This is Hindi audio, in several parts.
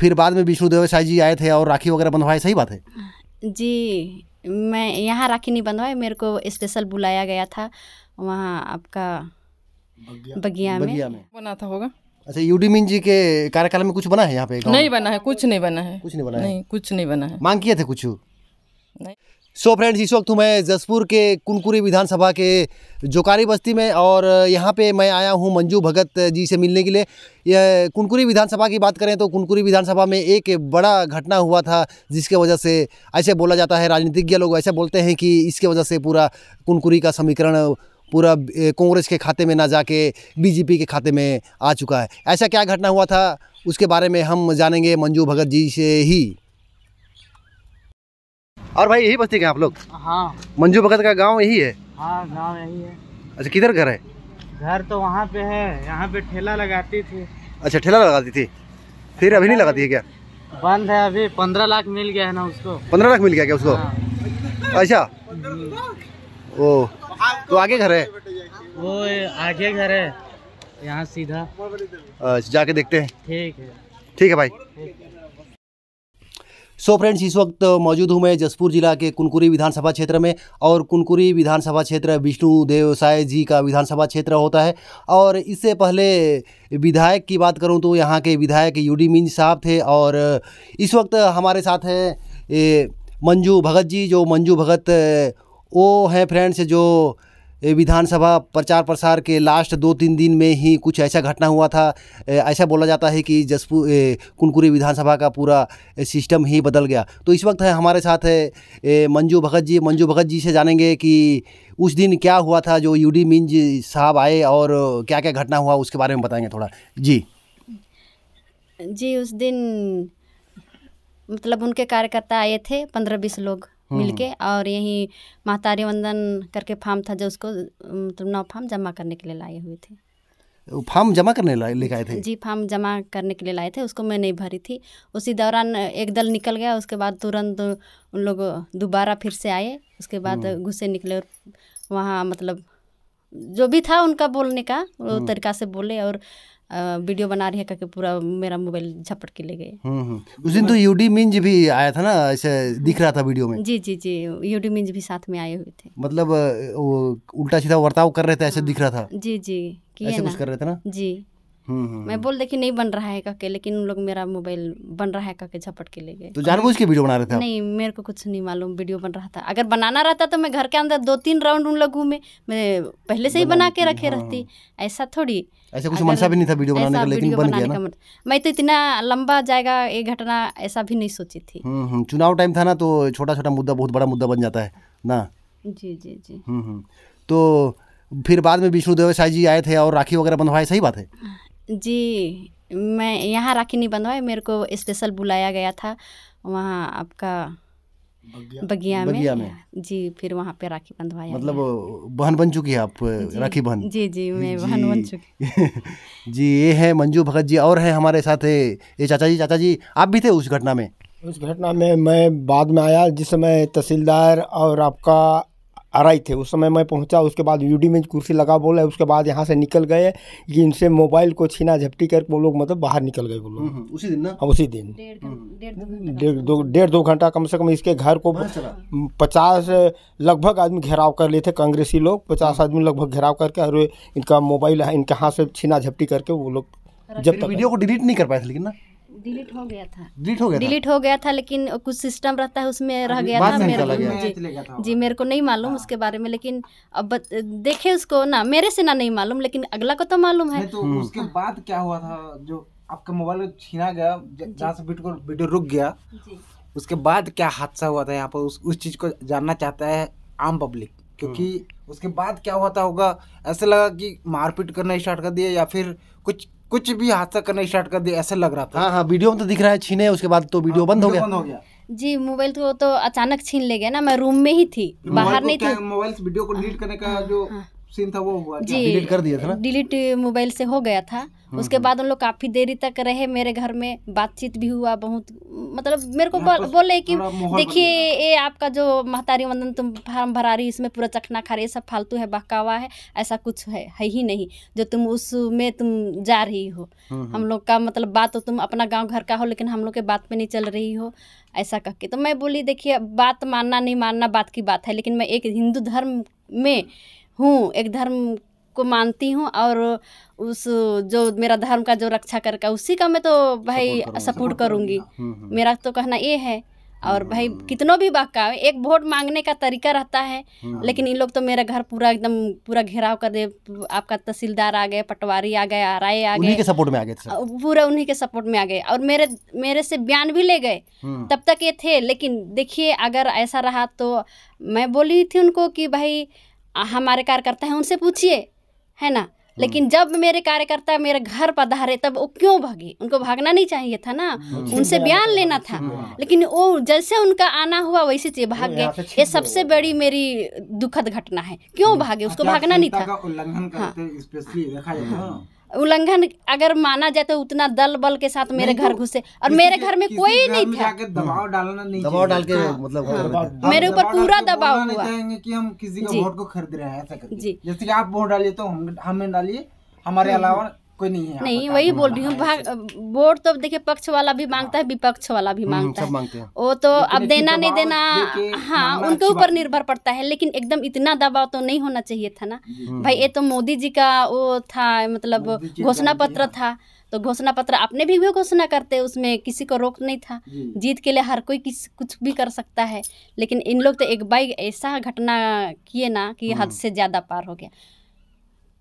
फिर बाद में विष्णु देवसाई जी आए थे और राखी वगैरह बंधवाए सही बात है जी मैं यहाँ राखी नहीं बंधवाई मेरे को स्पेशल बुलाया गया था वहाँ आपका बगिया, में, में बना था होगा अच्छा यूडीमिन जी के कार्यकाल में कुछ बना है यहाँ पे नहीं बना है कुछ नहीं बना है कुछ नहीं बना है नहीं कुछ नहीं बना है मांग किए थे कुछ नहीं सो so फ्रेंड्स इस वक्त हूँ मैं जसपुर के कुनकुरी विधानसभा के जोकारी बस्ती में और यहाँ पे मैं आया हूँ मंजू भगत जी से मिलने के लिए यह कुनकुरी विधानसभा की बात करें तो कुनकुरी विधानसभा में एक बड़ा घटना हुआ था जिसके वजह से ऐसे बोला जाता है राजनीतिज्ञ लोग ऐसे बोलते हैं कि इसके वजह से पूरा कुनकुरी का समीकरण पूरा कांग्रेस के खाते में ना जाके बीजेपी के खाते में आ चुका है ऐसा क्या घटना हुआ था उसके बारे में हम जानेंगे मंजू भगत जी से ही और भाई यही बस्ती के आप लोग हाँ मंजू भगत का गाँव यही है हाँ गाँव यही है अच्छा किधर घर है घर तो वहाँ पे है यहाँ पे ठेला लगाती थी अच्छा ठेला लगाती थी फिर अभी नहीं लगाती है क्या बंद है अभी पंद्रह लाख मिल गया है ना उसको पंद्रह लाख मिल गया क्या उसको हाँ। अच्छा ओ तो आगे घर है वो आगे घर है यहाँ सीधा अच्छा, जाके देखते हैं ठीक है ठीक है भाई सो फ्रेंड्स इस वक्त मौजूद हूँ मैं जसपुर जिला के कुनकुरी विधानसभा क्षेत्र में और कुनकुरी विधानसभा क्षेत्र विष्णु देव साय जी का विधानसभा क्षेत्र होता है और इससे पहले विधायक की बात करूँ तो यहाँ के विधायक यूडी मिंज साहब थे और इस वक्त हमारे साथ हैं मंजू भगत जी जो मंजू भगत वो हैं फ्रेंड्स जो विधानसभा प्रचार प्रसार के लास्ट दो तीन दिन में ही कुछ ऐसा घटना हुआ था ऐसा बोला जाता है कि जसपुर कुनकुरी विधानसभा का पूरा सिस्टम ही बदल गया तो इस वक्त है हमारे साथ है मंजू भगत जी मंजू भगत जी से जानेंगे कि उस दिन क्या हुआ था जो यू डी मिंज साहब आए और क्या क्या घटना हुआ उसके बारे में बताएंगे थोड़ा जी जी उस दिन मतलब उनके कार्यकर्ता आए थे पंद्रह बीस लोग मिलके हम्म। और यही महतारी वंदन करके फार्म था जो उसको मतलब नौ फार्म जमा करने के लिए लाए हुए थे फार्म जमा करने लाए आए थे जी फार्म जमा करने के लिए लाए थे उसको मैं नहीं भरी थी उसी दौरान एक दल निकल गया उसके बाद तुरंत उन लोग दोबारा फिर से आए उसके बाद गुस्से हम्म। निकले और वहाँ मतलब जो भी था उनका बोलने का वो हम्म। तरीका से बोले और वीडियो बना रही है करके पूरा मेरा मोबाइल झपट के ले गए हम्म, हम्म। उस दिन तो यूडी मिंज भी आया था ना ऐसे दिख रहा था वीडियो में जी जी जी यूडी मिंज भी साथ में आए हुए थे मतलब वो उल्टा सीधा वर्ताव कर रहे थे ऐसे दिख रहा था जी जी ऐसे कुछ कर रहे थे ना जी मैं बोल देखी नहीं बन रहा है कहके लेकिन उन लोग मेरा मोबाइल बन रहा है कहके झपट के ले गए तो जानबूझ के वीडियो बना रहे थे नहीं मेरे को कुछ नहीं मालूम वीडियो बन रहा था अगर बनाना रहता तो मैं घर के अंदर दो तीन राउंड उन लोग घूमे मैं पहले से ही बना के रखे हाँ। रहती ऐसा थोड़ी ऐसा कुछ मनसा भी नहीं था वीडियो बनाने का लेकिन बन गया ना मैं तो इतना लंबा जाएगा ये घटना ऐसा भी नहीं सोची थी हम्म, हम्म, चुनाव टाइम था ना तो छोटा छोटा मुद्दा बहुत बड़ा मुद्दा बन जाता है ना जी जी जी हम्म, तो फिर बाद में विष्णु देवसाई जी आए थे और राखी वगैरह बंधवाए सही बात है हाँ। जी मैं यहाँ राखी नहीं बंधवाई मेरे को स्पेशल बुलाया गया था वहाँ आपका बगिया, में, में जी फिर वहाँ पे राखी बंधवाया मतलब बहन बन चुकी है आप राखी बहन जी जी मैं बहन बन चुकी जी ये है मंजू भगत जी और है हमारे साथ ये चाचा जी चाचा जी आप भी थे उस घटना में उस घटना में मैं बाद में आया जिस समय तहसीलदार और आपका आरआई थे उस समय मैं पहुंचा उसके बाद यूडी में कुर्सी लगा बोला उसके बाद यहाँ से निकल गए इनसे मोबाइल को छीना झपटी करके वो लोग मतलब बाहर निकल गए वो लोग हम्म, हम्म, उसी दिन ना हाँ, उसी दिन डेढ़ हम्म। दो डेढ़ दो घंटा कम से कम इसके घर को पचास लगभग आदमी घेराव कर लिए थे कांग्रेसी लोग पचास हाँ। आदमी लगभग घेराव करके और इनका मोबाइल इनके हाथ से छीना झपटी करके वो लोग जब तक वीडियो को डिलीट नहीं कर पाए थे लेकिन ना डिलीट हो गया था डिलीट हो गया डिलीट हो गया था लेकिन कुछ सिस्टम रहता है उसमें रह गया था मेरे गया। जी, जी हाँ। मेरे को नहीं मालूम उसके बारे में लेकिन अब देखे उसको ना मेरे से ना नहीं मालूम लेकिन अगला को तो मालूम है तो हम्म। उसके बाद क्या हुआ था जो आपका मोबाइल छीना गया जहाँ से वीडियो रुक गया उसके बाद क्या हादसा हुआ था यहाँ पर उस उस चीज़ को जानना चाहता है आम पब्लिक क्योंकि हम्म। उसके बाद क्या हुआ था होगा ऐसे लगा कि मारपीट करना स्टार्ट कर दिया या फिर कुछ कुछ भी हाथ तक करना स्टार्ट कर दिया ऐसा लग रहा था हाँ हाँ वीडियो में तो दिख रहा है छीने उसके बाद तो वीडियो हाँ, बंद हो गया बंद हो गया जी मोबाइल तो, तो अचानक छीन ले गया ना मैं रूम में ही थी बाहर नहीं थी मोबाइल वीडियो को हाँ। डिलीट करने का जो हाँ। सीन था वो हुआ जी डिलीट कर दिया था ना डिलीट मोबाइल से हो गया था हम्म, उसके हम्म। बाद उन लोग काफी देरी तक रहे मेरे घर में बातचीत भी हुआ बहुत मतलब मेरे को हाँ, बोले कि देखिए ये आपका जो महतारी वंदन तुम फार्म भरा रही इसमें पूरा चखना खा रही सब फालतू है बहकावा है ऐसा कुछ है है ही नहीं जो तुम उस में तुम जा रही हो हम्म, हम लोग का मतलब बात तो तुम अपना गाँव घर का हो लेकिन हम लोग के बात पे नहीं चल रही हो ऐसा कह के तो मैं बोली देखिए बात मानना नहीं मानना बात की बात है लेकिन मैं एक हिंदू धर्म में हूँ एक धर्म को मानती हूँ और उस जो मेरा धर्म का जो रक्षा करके उसी का मैं तो भाई सपोर्ट करूँगी हाँ, हाँ, हाँ। मेरा तो कहना ये है और भाई कितनों भी बाका एक वोट मांगने का तरीका रहता है लेकिन इन लोग तो मेरा घर पूरा एकदम पूरा घेराव कर दे आपका तहसीलदार आ गए पटवारी आ गए आर आ गए के सपोर्ट में आ गए पूरा उन्हीं के सपोर्ट में आ गए और मेरे मेरे से बयान भी ले गए तब तक ये थे लेकिन देखिए अगर ऐसा रहा तो मैं बोली थी उनको कि भाई हमारे कार्यकर्ता हैं उनसे पूछिए है ना लेकिन जब मेरे कार्यकर्ता मेरे घर धारे तब वो क्यों भागे उनको भागना नहीं चाहिए था ना हम्म, उनसे बयान लेना था हम्म। लेकिन वो जैसे उनका आना हुआ वैसे चाहिए भाग गए ये सबसे बड़ी मेरी दुखद घटना है क्यों हम्म। भागे उसको भागना नहीं था उल्लंघन हाँ। उल्लंघन अगर माना जाए तो उतना दल बल के साथ मेरे घर तो घुसे और मेरे घर में कोई नहीं था दबाव डालना नहीं दबाव डाल के हाँ। मतलब हाँ, मेरे ऊपर पूरा तो दबाव हुआ कि हम किसी का वोट को खरीद रहे हैं ऐसा जी जैसे कि आप वोट डालिए तो हम हमें डालिए हमारे हम्म, हम्म। अलावा कोई नहीं है नहीं वही बोल रही हूँ वोट तो देखिए पक्ष वाला भी मांगता है विपक्ष वाला भी हम्म, मांगता है वो तो अब देना नहीं देना हाँ उनके ऊपर निर्भर पड़ता है लेकिन एकदम इतना दबाव तो नहीं होना चाहिए था ना हम्म। भाई ये तो मोदी जी का वो था मतलब घोषणा पत्र था तो घोषणा पत्र आपने भी घोषणा करते उसमें किसी को रोक नहीं था जीत के लिए हर कोई किस कुछ भी कर सकता है लेकिन इन लोग तो एक बाइक ऐसा घटना किए ना कि हम्म। हद से ज़्यादा पार हो गया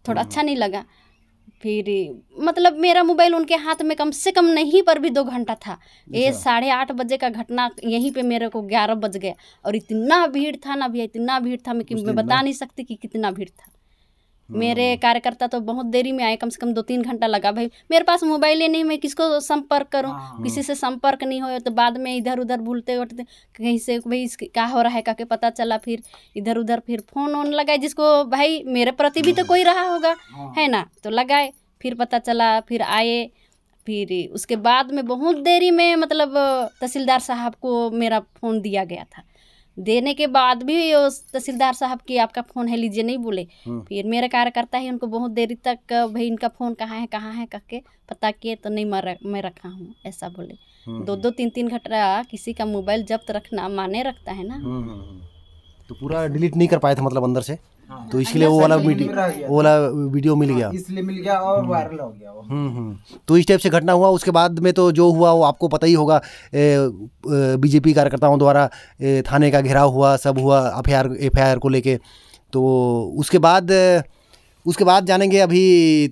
थोड़ा अच्छा नहीं लगा फिर मतलब मेरा मोबाइल उनके हाथ में कम से कम नहीं पर भी दो घंटा था ये अच्छा। साढ़े आठ बजे का घटना यहीं पे मेरे को ग्यारह बज गया और इतना भीड़ था ना भैया इतना भीड़ था मैं, मैं बता नहीं सकती कि कितना भीड़ था मेरे हम्म। कार्यकर्ता तो बहुत देरी में आए कम से कम दो तीन घंटा लगा भाई मेरे पास मोबाइल ही नहीं मैं किसको संपर्क करूँ हाँ, हाँ। किसी से संपर्क नहीं हो तो बाद में इधर उधर भूलते उठते कहीं से भाई क्या हो रहा है का के पता चला फिर इधर उधर फिर फोन ऑन लगाए जिसको भाई मेरे प्रति भी तो हम्म। कोई रहा होगा हाँ। है ना तो लगाए फिर पता चला फिर आए फिर उसके बाद में बहुत देरी में मतलब तहसीलदार साहब को मेरा फ़ोन दिया गया था देने के बाद भी तहसीलदार साहब की आपका फ़ोन है लीजिए नहीं बोले हाँ। फिर मेरे कार्यकर्ता ही उनको बहुत देरी तक भाई इनका फ़ोन कहाँ है कहाँ है कह के पता किए तो नहीं मर मैं रखा हूँ ऐसा बोले हाँ, हाँ। दो दो तीन तीन घटना किसी का मोबाइल जब्त रखना माने रखता है ना तो पूरा डिलीट नहीं कर पाया था मतलब अंदर से तो इसलिए वो वाला वीडियो वो वाला वीडियो मिल गया हाँ, इसलिए मिल गया और वायरल हो गया वो हम्म, हम्म। तो इस टाइप से घटना हुआ उसके बाद में तो जो हुआ वो आपको पता ही होगा बीजेपी कार्यकर्ताओं द्वारा थाने का घेराव हुआ सब हुआ एफ आई को लेके तो उसके बाद उसके बाद जानेंगे अभी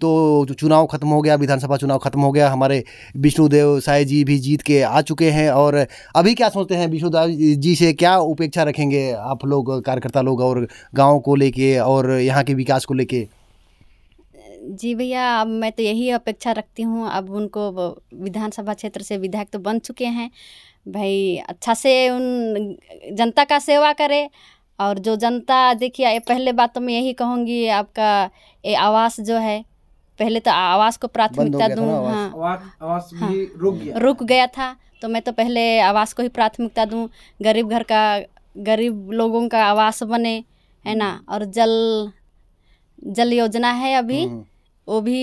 तो चुनाव ख़त्म हो गया विधानसभा चुनाव ख़त्म हो गया हमारे विष्णुदेव साय जी भी जीत के आ चुके हैं और अभी क्या सोचते हैं विष्णुदेव जी से क्या उपेक्षा रखेंगे आप लोग कार्यकर्ता लोग और गाँव को लेके और यहाँ के विकास को लेके जी भैया अब मैं तो यही अपेक्षा रखती हूँ अब उनको विधानसभा क्षेत्र से विधायक तो बन चुके हैं भाई अच्छा से उन जनता का सेवा करें और जो जनता देखिए पहले बात तो मैं यही कहूँगी आपका ये आवास जो है पहले तो आवास को प्राथमिकता दूँ हाँ आवास, आवास हाँ, रुक गया रुक गया था तो मैं तो पहले आवास को ही प्राथमिकता दूँ गरीब घर का गरीब लोगों का आवास बने है ना हम्म। और जल जल योजना है अभी हम्म। वो भी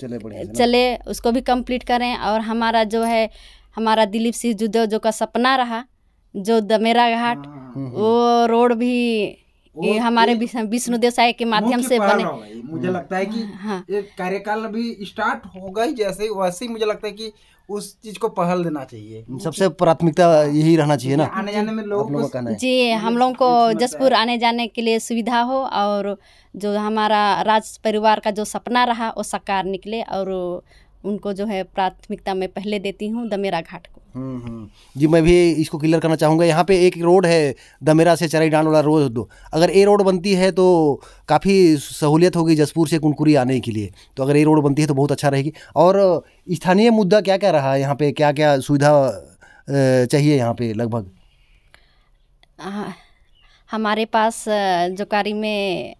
चले चले उसको भी कंप्लीट करें और हमारा जो है हमारा दिलीप सिंह जुदेव जो का सपना रहा जो दमेरा घाट हाँ, हाँ, हाँ। वो रोड भी ये हमारे विष्णु देसाई के माध्यम से बने मुझे लगता है कि हाँ। कार्यकाल अभी स्टार्ट होगा ही जैसे वैसे ही मुझे लगता है कि उस चीज को पहल देना चाहिए सबसे प्राथमिकता यही रहना चाहिए ना आने जाने में लोग लोगों का जी हम लोगों को जसपुर आने जाने के लिए सुविधा हो और जो हमारा राज परिवार का जो सपना रहा वो साकार निकले और उनको जो है प्राथमिकता में पहले देती हूँ दमेरा घाट को हम्म, हम्म। जी मैं भी इसको क्लियर करना चाहूँगा यहाँ पे एक रोड है दमेरा से चराई डांड वाला रोड दो अगर ए रोड बनती है तो काफ़ी सहूलियत होगी जसपुर से कुनकुरी आने के लिए तो अगर ए रोड बनती है तो बहुत अच्छा रहेगी और स्थानीय मुद्दा क्या क्या रहा है यहाँ पे क्या क्या सुविधा चाहिए यहाँ पे लगभग हमारे पास जोकारी में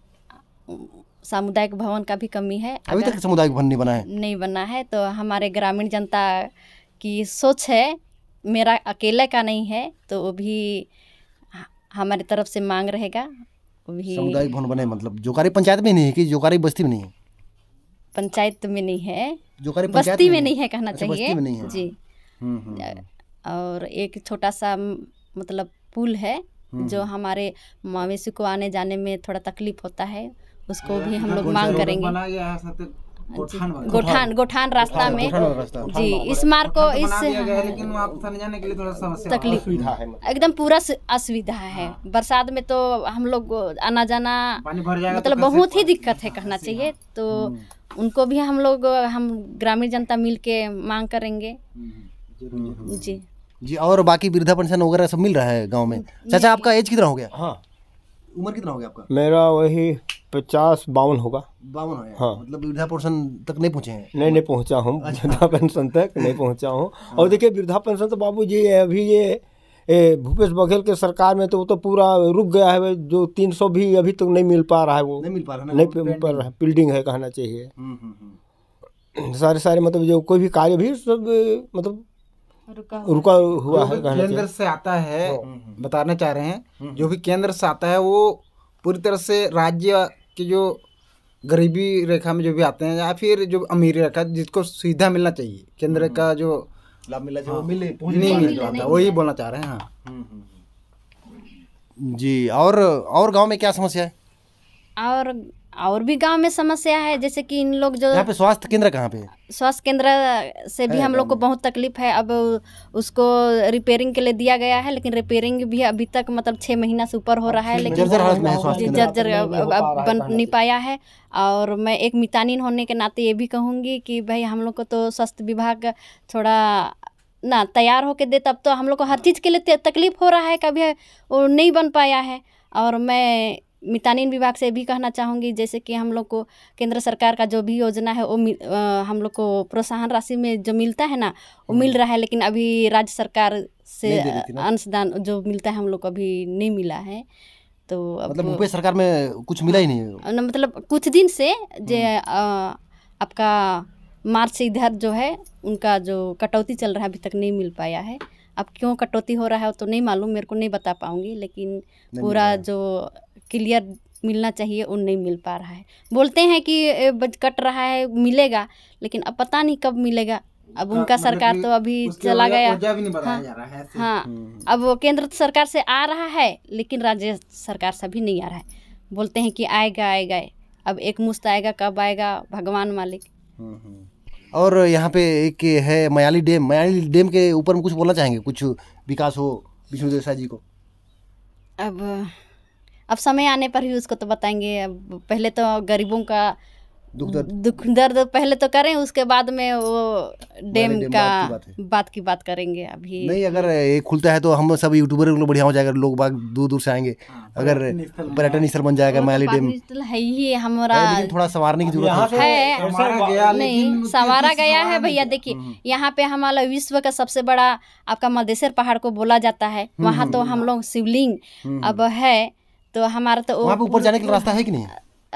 सामुदायिक भवन का भी कमी है अभी तक सामुदायिक भवन नहीं बना है नहीं बना है तो हमारे ग्रामीण जनता कि सोच है मेरा अकेले का नहीं है तो वो भी हमारी तरफ से मांग रहेगा भी सामुदायिक भवन बने मतलब जोकारी पंचायत में नहीं है कि जोकारी बस्ती में नहीं है पंचायत में नहीं है जोकारी बस्ती में, में नहीं है कहना अच्छा, चाहिए बस्ती में नहीं है। जी हम्म, हम्म, हम्म। और एक छोटा सा मतलब पुल है जो हमारे मवेशी को आने जाने में थोड़ा तकलीफ होता है उसको भी हम लोग मांग करेंगे गोठान गोठान रास्ता में जी इस मार्ग को इस तकलीफ मतलब। एकदम पूरा असुविधा है हाँ। बरसात में तो हम लोग आना जाना तो मतलब बहुत ही दिक्कत है कहना हाँ, चाहिए हाँ। तो हम्म। उनको भी हम लोग हम ग्रामीण जनता मिल के मांग करेंगे हम्म, हम्म। जी जी और बाकी वृद्धा पेंशन वगैरह सब मिल रहा है गांव में चाचा आपका एज कितना हो गया हाँ उम्र कितना हो गया आपका मेरा वही पचास बावन होगा बावन हो हाँ मतलब अच्छा। वृद्धा पेंशन तक नहीं पहुँचे हैं नहीं नहीं पहुँचा हूँ वृद्धा पेंशन तक नहीं पहुँचा हूँ और देखिए वृद्धा पेंशन तो बाबू जी अभी ये भूपेश बघेल के सरकार में तो वो तो पूरा रुक गया है जो तीन सौ भी अभी तक तो नहीं मिल पा रहा है वो नहीं मिल पा रहा है नहीं पा रहा है बिल्डिंग है कहना चाहिए हम्म, हम्म, हम्म। सारे सारे मतलब जो कोई भी कार्य भी सब मतलब रुका हुआ है केंद्र से आता है हाँ। बताना चाह रहे हैं जो भी केंद्र से आता है वो पूरी तरह से राज्य कि जो गरीबी रेखा में जो भी आते हैं या फिर जो अमीरी रेखा जिसको सीधा मिलना चाहिए केंद्र हम्म, का हम्म। जो लाभ मिलना चाहिए हाँ, मिले नहीं मिल पाता वही बोलना चाह रहे हैं हाँ हम्म, जी और और गांव में क्या समस्या है और और भी गांव में समस्या है जैसे कि इन लोग जो यहाँ पे स्वास्थ्य केंद्र कहाँ पे स्वास्थ्य केंद्र से भी हम लोग को बहुत तकलीफ है अब उसको रिपेयरिंग के लिए दिया गया है लेकिन रिपेयरिंग भी अभी तक मतलब छः महीना से ऊपर हो हाँ, रहा है लेकिन जर्जर अब बन नहीं पाया है और मैं एक मितानिन होने के नाते ये भी कहूँगी कि भाई हम लोग को तो स्वास्थ्य विभाग थोड़ा ना तैयार होके दे तब तो हम लोग को हर चीज़ के लिए तकलीफ हो रहा है कभी वो नहीं बन पाया है और मैं मितानिन विभाग से भी कहना चाहूँगी जैसे कि हम लोग को केंद्र सरकार का जो भी योजना है वो आ, हम लोग को प्रोत्साहन राशि में जो मिलता है ना वो मिल हम्म। रहा है लेकिन अभी राज्य सरकार से अंशदान जो मिलता है हम लोग को अभी नहीं मिला है तो मतलब मुंबई सरकार में कुछ मिला ही नहीं है मतलब कुछ दिन से जो हम्म। आपका मार्च से इधर जो है उनका जो कटौती चल रहा है अभी तक नहीं मिल पाया है अब क्यों कटौती हो रहा है तो नहीं मालूम मेरे को नहीं बता पाऊंगी लेकिन पूरा जो क्लियर मिलना चाहिए और नहीं मिल पा रहा है बोलते हैं कि बज कट रहा है मिलेगा लेकिन अब पता नहीं कब मिलेगा अब हाँ, उनका मतलब सरकार तो अभी चला गया हाँ, है हाँ हम्म। अब वो केंद्र सरकार से आ रहा है लेकिन राज्य सरकार से भी नहीं आ रहा है बोलते हैं कि आएगा आएगा अब एक मुश्त आएगा कब आएगा भगवान मालिक हम्म, हम्म। और यहाँ पे एक है मयाली डैम मयाली डैम के ऊपर कुछ बोलना चाहेंगे कुछ विकास हो विष्णु देसाई जी को अब अब समय आने पर ही उसको तो बताएंगे पहले तो गरीबों का दुख दर्द दुख दर्द पहले तो करें उसके बाद में वो डेम का बात की बात, बात की बात करेंगे अभी नहीं अगर ये खुलता है तो हम सब यूट्यूबर लोग बढ़िया हो जाएगा लोग बाग दूर दूर से आएंगे हाँ, अगर पर्यटन स्थल बन जाएगा तो मैली डेम है ही हमारा थोड़ा संवारने की जरूरत है नहीं सवारा गया है भैया देखिए यहाँ पे हमारा विश्व का सबसे बड़ा आपका मदेसर पहाड़ को बोला जाता है हम्म, वहाँ हम्म, तो हम्म। हम लोग शिवलिंग अब है तो हमारा तो वहाँ पे ऊपर जाने का रास्ता है कि नहीं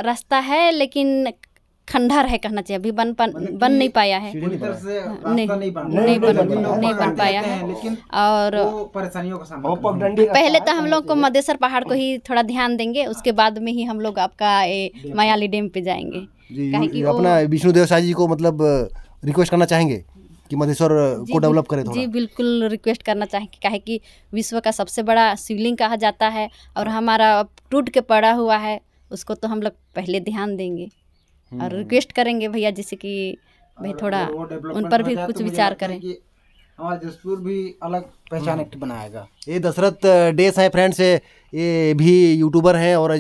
रास्ता है लेकिन खंडहर है कहना चाहिए अभी बन पन, मतलब बन नहीं पाया है हाँ, नहीं नहीं बन पाया है और पहले तो हम लोग को मदेसर पहाड़ को ही थोड़ा ध्यान देंगे उसके बाद में ही हम लोग आपका मयाली डैम पे जाएंगे अपना विष्णु देव साह जी को मतलब रिक्वेस्ट करना चाहेंगे कि मधेश्वर को डेवलप करें थोड़ा जी बिल्कुल रिक्वेस्ट करना चाहेंगे काहे कि विश्व का सबसे बड़ा शिवलिंग कहा जाता है और हाँ। हमारा टूट के पड़ा हुआ है उसको तो हम लोग पहले ध्यान देंगे और रिक्वेस्ट हम्म। करेंगे भैया जैसे कि भाई थोड़ा उन पर भी कुछ विचार करें हमारा जसपुर भी अलग पहचान हम्म। एक्ट बनाएगा ये दशरथ डेस हैं फ्रेंड्स ये भी यूट्यूबर हैं और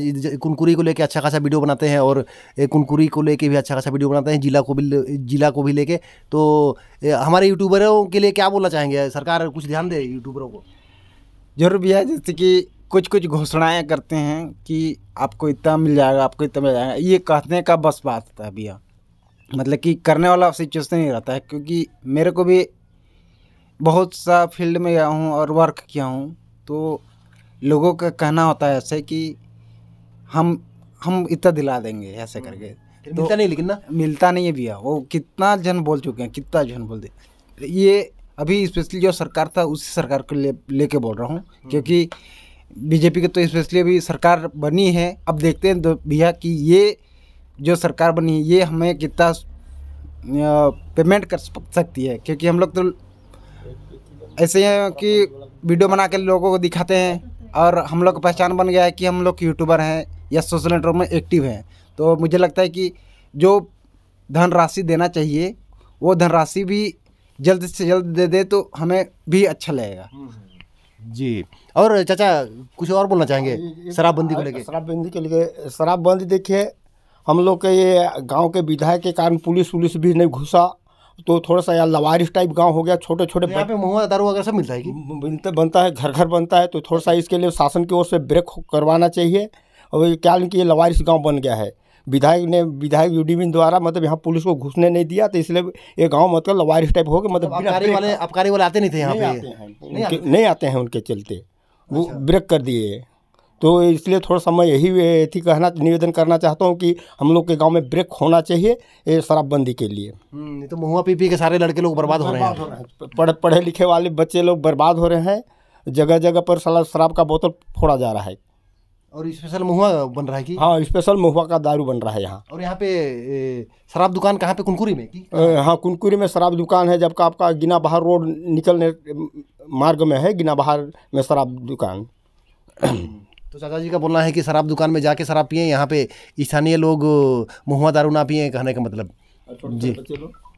कुनकुरी को लेके अच्छा खासा वीडियो बनाते हैं और कुनकुरी को लेके भी अच्छा खासा वीडियो बनाते हैं जिला को भी जिला को भी लेके तो हमारे यूट्यूबरों के लिए क्या बोलना चाहेंगे सरकार कुछ ध्यान दे यूट्यूबरों को जरूर भैया जैसे कि कुछ कुछ घोषणाएँ करते हैं कि आपको इतना मिल जाएगा आपको इतना मिल जाएगा ये कहने का बस बात है भैया मतलब कि करने वाला सिचुएसन ही रहता है क्योंकि मेरे को भी बहुत सा फील्ड में गया हूँ और वर्क किया हूँ तो लोगों का कहना होता है ऐसे कि हम हम इतना दिला देंगे ऐसे हम्म। करके तो मिलता नहीं लेकिन ना मिलता नहीं है भैया वो कितना जन बोल चुके हैं कितना जन बोल दे ये अभी स्पेशली जो सरकार था उसी सरकार को ले लेके बोल रहा हूँ हम्म। क्योंकि बीजेपी की तो स्पेशली अभी सरकार बनी है अब देखते हैं भैया कि ये जो सरकार बनी है ये हमें कितना पेमेंट कर सकती है क्योंकि हम लोग तो ऐसे हैं कि वीडियो बना के लोगों को दिखाते हैं और हम लोग पहचान बन गया है कि हम लोग यूट्यूबर हैं या सोशल नेटवर्क में एक्टिव हैं तो मुझे लगता है कि जो धनराशि देना चाहिए वो धनराशि भी जल्द से जल्द दे दे तो हमें भी अच्छा लगेगा हम्म, हम्म। जी और चाचा कुछ और बोलना चाहेंगे हाँ, शराबबंदी को हाँ, लेकर शराबबंदी के लिए शराबबंदी देखिए हम लोग के ये गांव के विधायक के कारण पुलिस उलिस भी नहीं घुसा तो थोड़ा सा या लवारिश टाइप गांव हो गया छोटे छोटे तो यहाँ पे महुआ दारू वगैरह सब मिलता है बनता बनता है घर घर बनता है तो थोड़ा सा इसके लिए शासन की ओर से ब्रेक करवाना चाहिए और क्या कि ये लवारिश गाँव बन गया है विधायक ने विधायक यूडीबीन द्वारा मतलब यहाँ पुलिस को घुसने नहीं दिया तो इसलिए ये गांव मतलब लवारिश टाइप हो गए मतलब अबकारी तो वाले अबकारी वाले आते नहीं थे यहाँ पे नहीं आते हैं उनके चलते वो अच्छा। ब्रेक कर दिए तो इसलिए थोड़ा सा मैं यही थी कहना निवेदन करना चाहता हूँ कि हम लोग के गांव में ब्रेक होना चाहिए शराबबंदी के लिए हम्म, तो महुआ पी पी के सारे लड़के लोग बर्बाद हो रहे हैं पढ़े पढ़े लिखे वाले बच्चे लोग बर्बाद हो रहे हैं जगह जगह पर साला शराब का बोतल फोड़ा जा रहा है और स्पेशल महुआ बन रहा है कि हाँ स्पेशल महुआ का दारू बन रहा है यहाँ और यहाँ पे शराब दुकान कहाँ पे कुनकुरी में हाँ कुनकुरी में शराब दुकान है जबकि आपका गिना बाहर रोड निकलने मार्ग में है गिना बाहर में शराब दुकान हम्म। तो चाचा जी का बोलना है कि शराब दुकान में जाके शराब पिए यहाँ पे स्थानीय लोग महुआ दारू ना पिए कहने का मतलब जी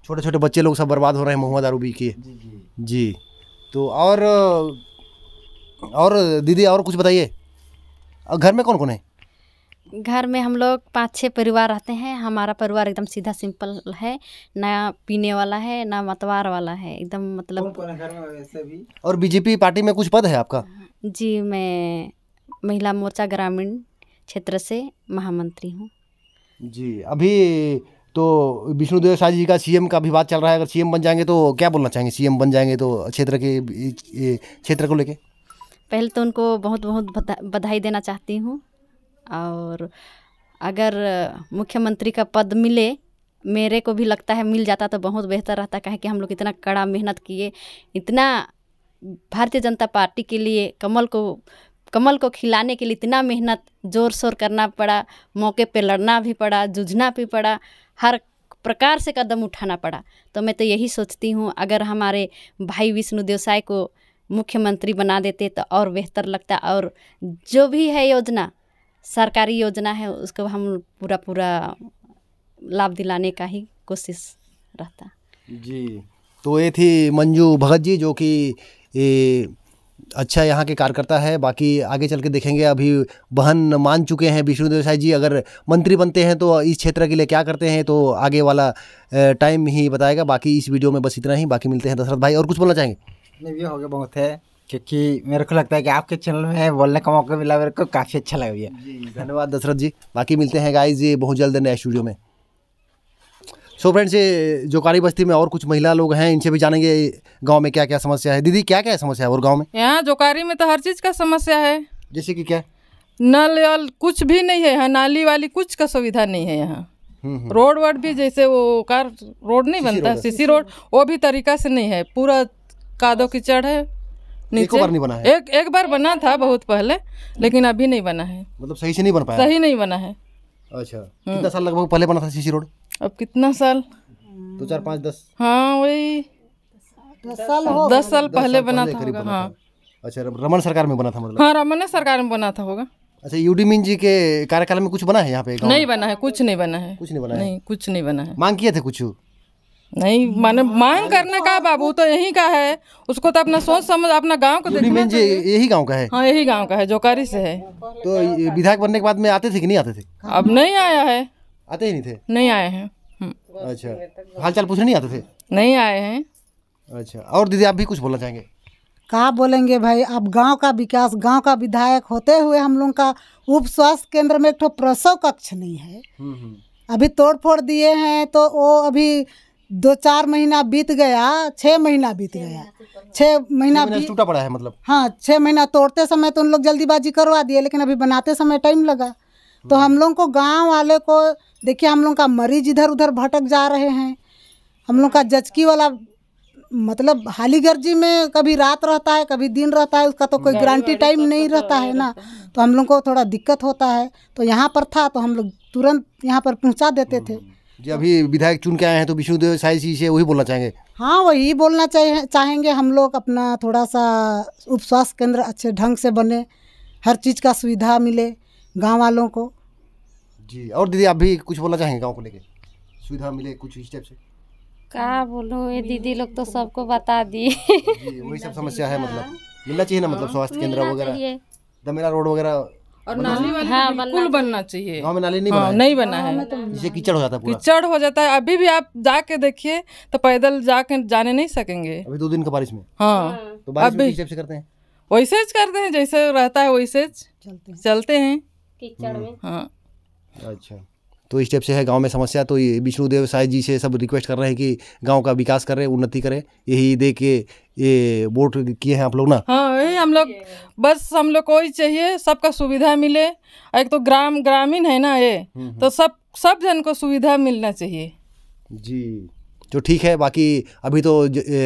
छोटे छोटे बच्चे लोग सब बर्बाद हो रहे हैं महुआ दारू पी के जी, तो और और दीदी और कुछ बताइए घर में कौन कौन है घर में हम लोग पाँच छः परिवार रहते हैं हमारा परिवार एकदम सीधा सिंपल है ना पीने वाला है ना मतवार वाला है एकदम मतलब कौन कौन है घर में वैसे भी और बीजेपी पार्टी में कुछ पद है आपका जी मैं महिला मोर्चा ग्रामीण क्षेत्र से महामंत्री हूँ जी अभी तो विष्णुदेव शाह जी का सीएम का भी बात चल रहा है अगर सीएम बन जाएंगे तो क्या बोलना चाहेंगे सीएम बन जाएंगे तो क्षेत्र के क्षेत्र को लेके पहले तो उनको बहुत बहुत बधाई देना चाहती हूँ और अगर मुख्यमंत्री का पद मिले मेरे को भी लगता है मिल जाता तो बहुत बेहतर रहता कहे कि हम लोग इतना कड़ा मेहनत किए इतना भारतीय जनता पार्टी के लिए कमल को कमल को खिलाने के लिए इतना मेहनत ज़ोर शोर करना पड़ा मौके पे लड़ना भी पड़ा जूझना भी पड़ा हर प्रकार से कदम उठाना पड़ा तो मैं तो यही सोचती हूँ अगर हमारे भाई विष्णु देवसाय को मुख्यमंत्री बना देते तो और बेहतर लगता और जो भी है योजना सरकारी योजना है उसको हम पूरा पूरा लाभ दिलाने का ही कोशिश रहता जी तो ये थी मंजू भगत जी जो कि अच्छा यहाँ के कार्यकर्ता है बाकी आगे चल के देखेंगे अभी बहन मान चुके हैं विष्णु देसाई जी अगर मंत्री बनते हैं तो इस क्षेत्र के लिए क्या करते हैं तो आगे वाला टाइम ही बताएगा बाकी इस वीडियो में बस इतना ही बाकी मिलते हैं दशरथ भाई और कुछ बोलना चाहेंगे नहीं ये हो गया बहुत है क्योंकि मेरे को लगता है कि आपके चैनल में बोलने का मौका मिला मेरे को काफ़ी अच्छा लग भैया धन्यवाद दशरथ जी बाकी मिलते हैं जी बहुत जल्द नए स्टूडियो में सो फ्रेंड्स ये जो कारी बस्ती में और कुछ महिला लोग हैं इनसे भी जानेंगे गांव में क्या क्या समस्या है दीदी क्या क्या समस्या है और गांव में यहाँ जोकारी में तो हर चीज़ का समस्या है जैसे कि क्या नल वल कुछ भी नहीं है यहाँ नाली वाली कुछ का सुविधा नहीं है यहाँ हम्म, हम्म। रोड वोड भी जैसे वो कार रोड नहीं बनता सीसी रोड वो भी तरीका से नहीं है पूरा कादो कीचड़ है नीचे बार नहीं बना है एक एक बार बना था बहुत पहले लेकिन अभी नहीं बना है मतलब सही से नहीं बन पाया सही नहीं बना है अच्छा हम्म। कितना साल लगभग पहले बना था सीसी रोड अब कितना साल दो तो चार पाँच दस हाँ वही दस साल हो दस साल पहले बना था होगा हाँ अच्छा रमन सरकार में बना था मतलब हाँ रमन सरकार में बना था होगा अच्छा यूडी मीन जी के कार्यकाल में कुछ बना है यहाँ पे नहीं बना है कुछ नहीं बना है कुछ नहीं बना नहीं कुछ नहीं बना है मांग किए थे कुछ नहीं माने मांग करने का बाबू तो यही का है उसको तो अपना सोच समझ अपना गांव को देखना चाहिए यही गांव का है हाँ यही गांव का है जोकारी से है तो विधायक बनने के बाद में आते थे कि नहीं आते थे अब नहीं आया है आते ही नहीं थे नहीं आए हैं हम्म। अच्छा चाल पूछने नहीं आते थे नहीं आए हैं अच्छा और दीदी आप भी कुछ बोलना चाहेंगे कहा बोलेंगे भाई अब गांव का विकास गांव का विधायक होते हुए हम लोग का उप स्वास्थ्य केंद्र में एक तो प्रसव कक्ष नहीं है हम्म, हम्म। अभी तोड़ फोड़ दिए हैं तो वो अभी दो चार महीना बीत गया छः महीना बीत गया छः महीना टूटा पड़ा है मतलब हाँ छः महीना तोड़ते समय तो उन लोग जल्दीबाजी करवा दिए लेकिन अभी बनाते समय टाइम लगा तो हम लोग को गांव वाले को देखिए हम लोग का मरीज इधर उधर भटक जा रहे हैं हम लोग का जचकी वाला मतलब हाली गर्जी में कभी रात रहता है कभी दिन रहता है उसका तो कोई गारंटी टाइम तो नहीं रहता है ना तो हम लोग को थोड़ा दिक्कत होता है तो यहाँ पर था तो हम लोग तुरंत यहाँ पर पहुँचा देते थे हम्म। जी अभी विधायक चुन के आए हैं तो विष्णुदेव साई जी से वही बोलना चाहेंगे हाँ वही बोलना चाहे चाहेंगे हम लोग अपना थोड़ा सा उप स्वास्थ्य केंद्र अच्छे ढंग से बने हर चीज़ का सुविधा मिले गांव वालों को जी और दीदी आप भी कुछ बोलना चाहेंगे गाँव को लेके सुविधा मिले कुछ इस टाइप से क्या बोलूँ ये दीदी लोग तो सबको बता दी वही सब समस्या है मतलब मिलना चाहिए ना मतलब स्वास्थ्य केंद्र वगैरह दमेरा रोड वगैरह और नाली वाली हाँ, बनना चाहिए गांव में नाली नहीं, हाँ, नहीं बना है तो जिसे कीचड़ हो जाता है कीचड़ हो जाता है अभी भी आप जाके देखिए तो पैदल जाके जाने नहीं सकेंगे अभी दो दिन का बारिश में हाँ तो बारिश अभी में करते हैं वैसे करते हैं जैसे रहता है वैसे चलते हैं कीचड़ हम्म, में हाँ अच्छा तो इस टाइप से है गांव में समस्या तो ये विष्णुदेव साय जी से सब रिक्वेस्ट कर रहे हैं कि गांव का विकास करें उन्नति करें यही दे के ये वोट किए हैं आप लोग ना हाँ यही हम लोग बस हम लोग को ही चाहिए सबका सुविधा मिले एक तो ग्राम ग्रामीण है ना ये हम्म, तो हम्म। सब सब जन को सुविधा मिलना चाहिए जी जो तो ठीक है बाकी अभी तो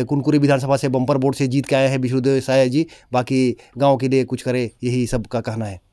कुनकुरी विधानसभा से बम्पर बोर्ड से जीत के आए हैं विष्णुदेव साय जी बाकी गाँव के लिए कुछ करे यही सबका कहना है